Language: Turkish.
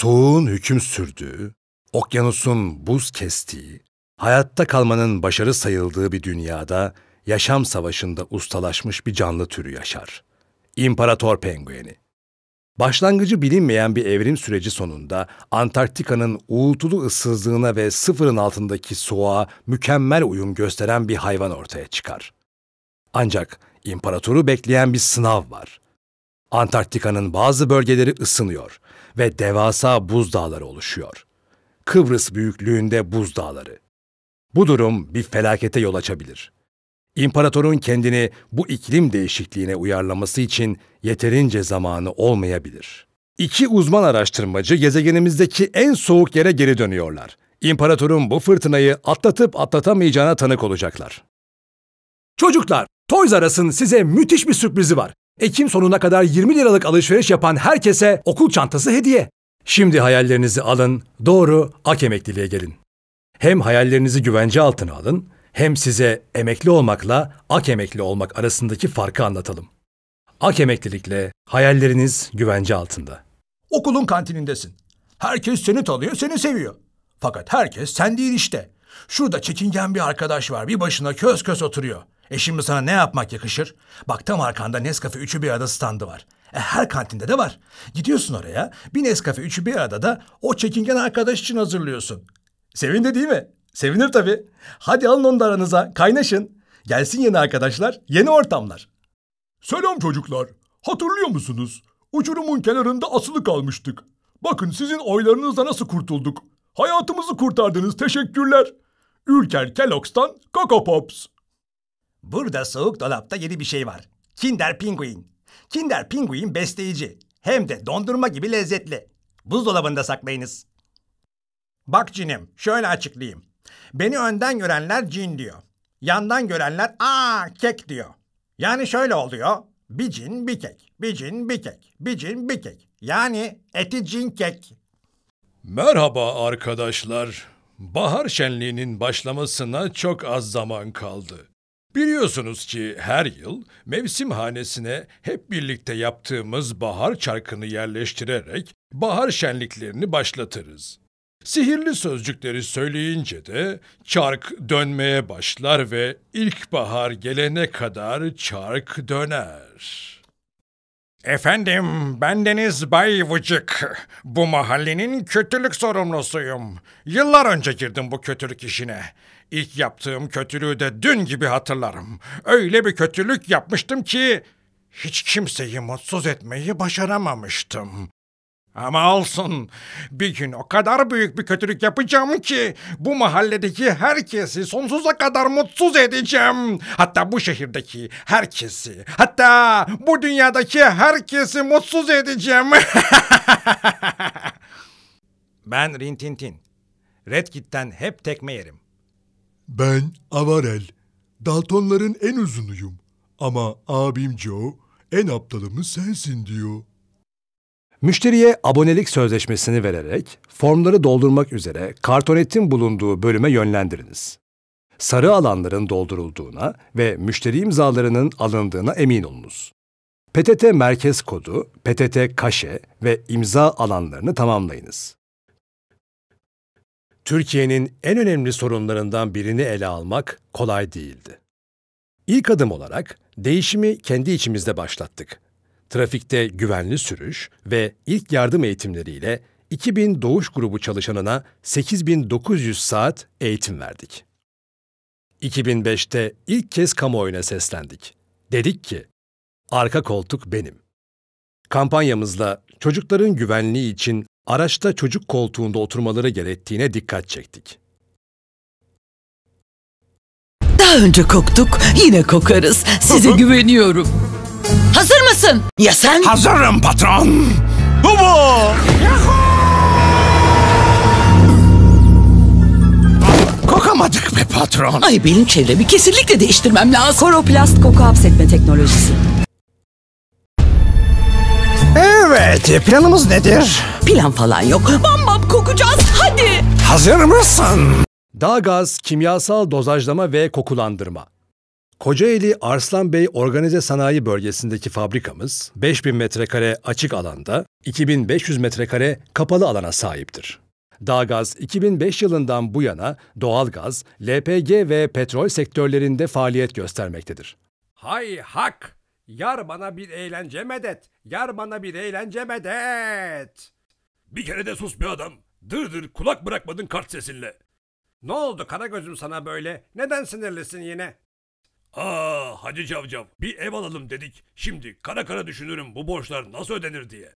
soğuğun hüküm sürdüğü, okyanusun buz kestiği, hayatta kalmanın başarı sayıldığı bir dünyada yaşam savaşında ustalaşmış bir canlı türü yaşar. İmparator pengueni. Başlangıcı bilinmeyen bir evrim süreci sonunda Antarktika'nın uğultulu ıssızlığına ve sıfırın altındaki soğuğa mükemmel uyum gösteren bir hayvan ortaya çıkar. Ancak imparatoru bekleyen bir sınav var. Antarktika'nın bazı bölgeleri ısınıyor ve devasa buzdağları oluşuyor. Kıbrıs büyüklüğünde buzdağları. Bu durum bir felakete yol açabilir. İmparatorun kendini bu iklim değişikliğine uyarlaması için yeterince zamanı olmayabilir. İki uzman araştırmacı gezegenimizdeki en soğuk yere geri dönüyorlar. İmparatorun bu fırtınayı atlatıp atlatamayacağına tanık olacaklar. Çocuklar, Toys Aras'ın size müthiş bir sürprizi var. Ekim sonuna kadar 20 liralık alışveriş yapan herkese okul çantası hediye. Şimdi hayallerinizi alın, doğru ak emekliliğe gelin. Hem hayallerinizi güvence altına alın, hem size emekli olmakla ak emekli olmak arasındaki farkı anlatalım. Ak emeklilikle hayalleriniz güvence altında. Okulun kantinindesin. Herkes seni tanıyor, seni seviyor. Fakat herkes sen değil işte. Şurada çekingen bir arkadaş var, bir başına köz köz oturuyor. E şimdi sana ne yapmak yakışır? Bak tam arkanda Nescafe Üçü bir arada standı var. E her kantinde de var. Gidiyorsun oraya bir Nescafe Üçü bir arada da o çekingen arkadaş için hazırlıyorsun. Sevindi değil mi? Sevinir tabii. Hadi alın onu da aranıza kaynaşın. Gelsin yeni arkadaşlar, yeni ortamlar. Selam çocuklar. Hatırlıyor musunuz? Uçurumun kenarında asılı kalmıştık. Bakın sizin oylarınızla nasıl kurtulduk. Hayatımızı kurtardınız. Teşekkürler. Ülker Kellogg's'tan Coco Pops. Burada soğuk dolapta yeni bir şey var. Kinder Pinguin. Kinder Pinguin besleyici. Hem de dondurma gibi lezzetli. Buzdolabında saklayınız. Bak cinim, şöyle açıklayayım. Beni önden görenler cin diyor. Yandan görenler aa kek diyor. Yani şöyle oluyor. Bir cin bir kek, bir cin bir kek, bir cin bir kek. Yani eti cin kek. Merhaba arkadaşlar. Bahar şenliğinin başlamasına çok az zaman kaldı. Biliyorsunuz ki her yıl mevsim hanesine hep birlikte yaptığımız bahar çarkını yerleştirerek bahar şenliklerini başlatırız. Sihirli sözcükleri söyleyince de çark dönmeye başlar ve ilkbahar gelene kadar çark döner. Efendim, bendeniz Bay Vıcık. Bu mahallenin kötülük sorumlusuyum. Yıllar önce girdim bu kötülük işine. İlk yaptığım kötülüğü de dün gibi hatırlarım. Öyle bir kötülük yapmıştım ki hiç kimseyi mutsuz etmeyi başaramamıştım. Ama olsun bir gün o kadar büyük bir kötülük yapacağım ki bu mahalledeki herkesi sonsuza kadar mutsuz edeceğim. Hatta bu şehirdeki herkesi hatta bu dünyadaki herkesi mutsuz edeceğim. ben Rintintin. Red Redkit'ten hep tekme yerim. Ben Avarel. Daltonların en uzunuyum. Ama abim Joe en aptalımız sensin diyor. Müşteriye abonelik sözleşmesini vererek formları doldurmak üzere kartonetin bulunduğu bölüme yönlendiriniz. Sarı alanların doldurulduğuna ve müşteri imzalarının alındığına emin olunuz. PTT merkez kodu, PTT kaşe ve imza alanlarını tamamlayınız. Türkiye'nin en önemli sorunlarından birini ele almak kolay değildi. İlk adım olarak değişimi kendi içimizde başlattık. Trafikte güvenli sürüş ve ilk yardım eğitimleriyle 2000 doğuş grubu çalışanına 8900 saat eğitim verdik. 2005'te ilk kez kamuoyuna seslendik. Dedik ki, arka koltuk benim. Kampanyamızla çocukların güvenliği için araçta çocuk koltuğunda oturmaları gerektiğine dikkat çektik. Daha önce koktuk, yine kokarız. Size güveniyorum. Hazır mısın? Ya sen? Hazırım patron. Hubo! Kokamadık be patron. Ay benim çevremi kesinlikle değiştirmem lazım. Koroplast koku hapsetme teknolojisi. Evet, e, planımız nedir? Plan falan yok. Bam bam kokacağız. Hadi. Hazır mısın? Dağ gaz, kimyasal dozajlama ve kokulandırma. Kocaeli Arslan Bey Organize Sanayi Bölgesi'ndeki fabrikamız 5000 metrekare açık alanda, 2500 metrekare kapalı alana sahiptir. Dağgaz 2005 yılından bu yana doğalgaz, LPG ve petrol sektörlerinde faaliyet göstermektedir. Hay hak! Yar bana bir eğlence medet! Yar bana bir eğlence medet! Bir kere de sus bir adam. Dır dır kulak bırakmadın kart sesinle. Ne oldu kara gözüm sana böyle? Neden sinirlisin yine? Aa Hacı Cavcav bir ev alalım dedik. Şimdi kara kara düşünürüm bu borçlar nasıl ödenir diye.